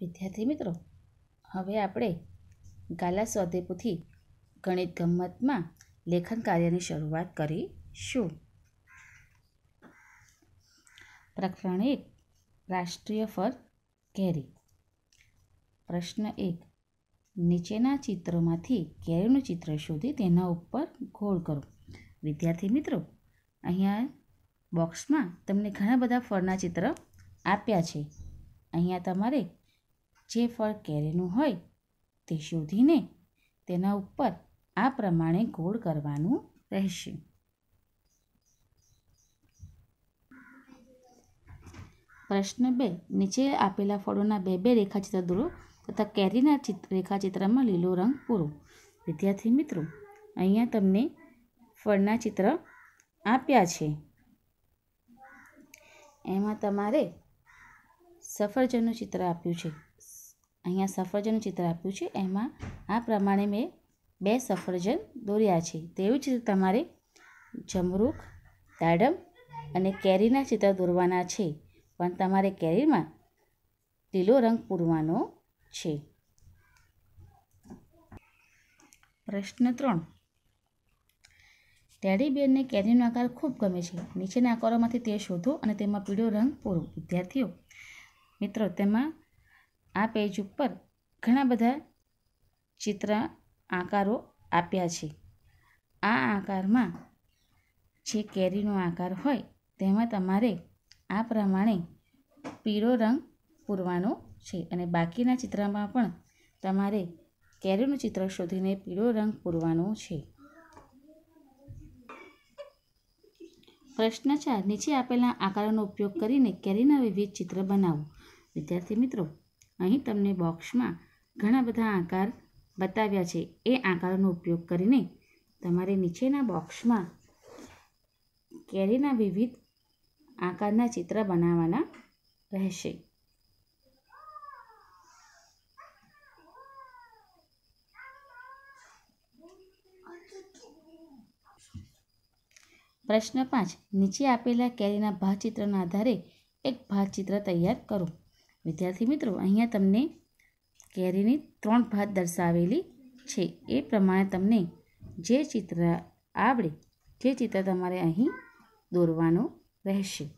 વિદ્યાર્થી મિત્રો હવે આપણે ગાલા સ્વદેપુથી ગણિત ગમ્મતમાં લેખન કાર્યની શરૂઆત કરીશું પ્રકરણ એક રાષ્ટ્રીય ફળ કેરી પ્રશ્ન એક નીચેના ચિત્રોમાંથી કેરીનું ચિત્ર શોધી તેના ઉપર ગોળ કરો વિદ્યાર્થી મિત્રો અહીંયા બોક્સમાં તમને ઘણા બધા ફળના ચિત્ર આપ્યા છે અહીંયા તમારે જે ફળ કેરીનું હોય તે શોધીને તેના ઉપર આ પ્રમાણે ગોળ કરવાનું રહેશે પ્રશ્ન બે નીચે આપેલા ફળોના બે બે રેખાચિત્ર દોરો તથા કેરીના રેખાચિત્રમાં લીલો રંગ પૂરો વિદ્યાર્થી મિત્રો અહીંયા તમને ફળના ચિત્ર આપ્યા છે એમાં તમારે સફરજનનું ચિત્ર આપ્યું છે અહીંયા સફરજનનું ચિત્ર આપ્યું છે એમાં આ પ્રમાણે મેં બે સફરજન દોર્યા છે તેવી જ રીતે તમારે જમરૂખ દાડમ અને કેરીના ચિત્ર દોરવાના છે પણ તમારે કેરીમાં લીલો રંગ પૂરવાનો છે પ્રશ્ન ત્રણ ટેડી બેનને કેરીનો આકાર ખૂબ ગમે છે નીચેના આકારોમાંથી તે શોધો અને તેમાં પીળો રંગ પૂરો વિદ્યાર્થીઓ મિત્રો તેમાં આ પેજ ઉપર ઘણા બધા ચિત્ર આકારો આપ્યા છે આ આકારમાં જે કેરીનો આકાર હોય તેમાં તમારે આ પ્રમાણે પીળો રંગ પૂરવાનો છે અને બાકીના ચિત્રમાં પણ તમારે કેરીનું ચિત્ર શોધીને પીળો રંગ પૂરવાનો છે પ્રશ્ન ચાર નીચે આપેલા આકારોનો ઉપયોગ કરીને કેરીના વિવિધ ચિત્ર બનાવો વિદ્યાર્થી મિત્રો અહીં તમને બોક્સમાં ઘણા બધા આકાર બતાવ્યા છે એ આકારનો ઉપયોગ કરીને તમારે નીચેના બોક્સમાં કેરીના વિવિધ આકારના ચિત્ર બનાવવાના રહેશે પ્રશ્ન પાંચ નીચે આપેલા કેરીના ભાવચિત્રના આધારે એક ભાવચિત્ર તૈયાર કરો વિદ્યાર્થી મિત્રો અહીંયા તમને કેરીની ત્રણ ભાત દર્શાવેલી છે એ પ્રમાણે તમને જે ચિત્ર આવડે જે ચિત્ર તમારે અહીં દોરવાનું રહેશે